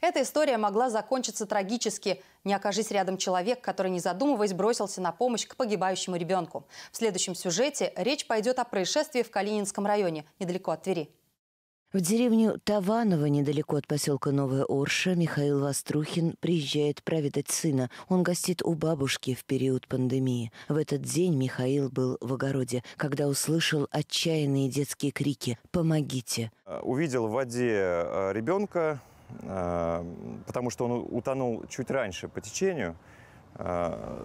Эта история могла закончиться трагически, не окажись рядом человек, который, не задумываясь, бросился на помощь к погибающему ребенку. В следующем сюжете речь пойдет о происшествии в Калининском районе, недалеко от Твери. В деревню Таваново, недалеко от поселка Новая Орша, Михаил Вострухин приезжает проведать сына. Он гостит у бабушки в период пандемии. В этот день Михаил был в огороде, когда услышал отчаянные детские крики «Помогите!». Э, увидел в воде э, ребенка, Эм, потому что он утонул чуть раньше по течению. Э,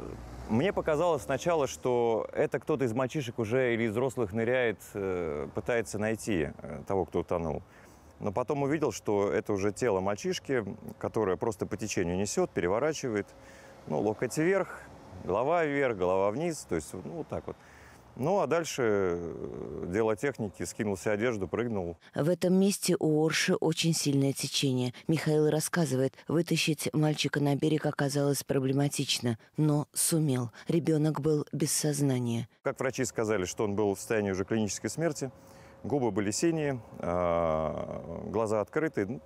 мне показалось сначала, что это кто-то из мальчишек уже или из взрослых ныряет, э, пытается найти э, того, кто утонул. Но потом увидел, что это уже тело мальчишки, которое просто по течению несет, переворачивает. Ну, локоть вверх, голова вверх, голова вниз, то есть ну, вот так вот. Ну а дальше э, дело техники, скинул себе одежду, прыгнул. В этом месте у Орши очень сильное течение. Михаил рассказывает, вытащить мальчика на берег оказалось проблематично, но сумел. Ребенок был без сознания. Как врачи сказали, что он был в состоянии уже клинической смерти, губы были синие, а, глаза открыты,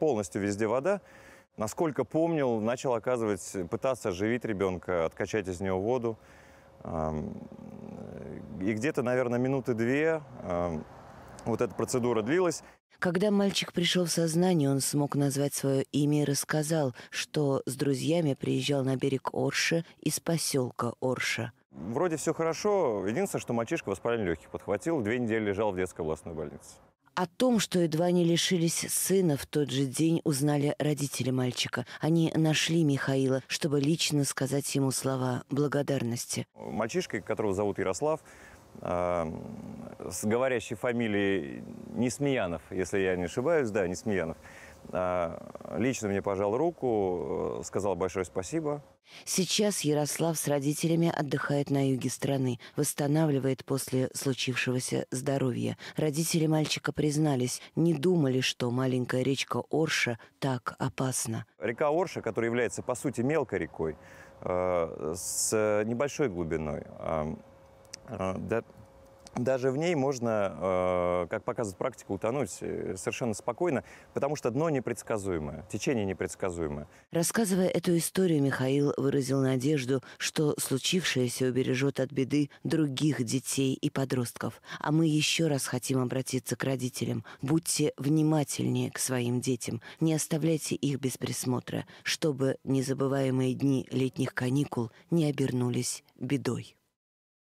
полностью везде вода. Насколько помнил, начал оказывать, пытаться оживить ребенка, откачать из него воду. И где-то, наверное, минуты две эм, вот эта процедура длилась. Когда мальчик пришел в сознание, он смог назвать свое имя и рассказал, что с друзьями приезжал на берег Орша из поселка Орша. Вроде все хорошо. Единственное, что мальчишка воспаление легких подхватил, две недели лежал в детской областной больнице. О том, что едва не лишились сына, в тот же день узнали родители мальчика. Они нашли Михаила, чтобы лично сказать ему слова благодарности. Мальчишка, которого зовут Ярослав, э, с говорящей фамилией Несмеянов, если я не ошибаюсь, да, Несмеянов – а, лично мне пожал руку, э, сказал большое спасибо. Сейчас Ярослав с родителями отдыхает на юге страны, восстанавливает после случившегося здоровье. Родители мальчика признались, не думали, что маленькая речка Орша так опасна. Река Орша, которая является по сути мелкой рекой, э, с небольшой глубиной, э, даже в ней можно, э, как показывает практика, утонуть э, совершенно спокойно, потому что дно непредсказуемое, течение непредсказуемое. Рассказывая эту историю, Михаил выразил надежду, что случившееся убережет от беды других детей и подростков. А мы еще раз хотим обратиться к родителям. Будьте внимательнее к своим детям, не оставляйте их без присмотра, чтобы незабываемые дни летних каникул не обернулись бедой.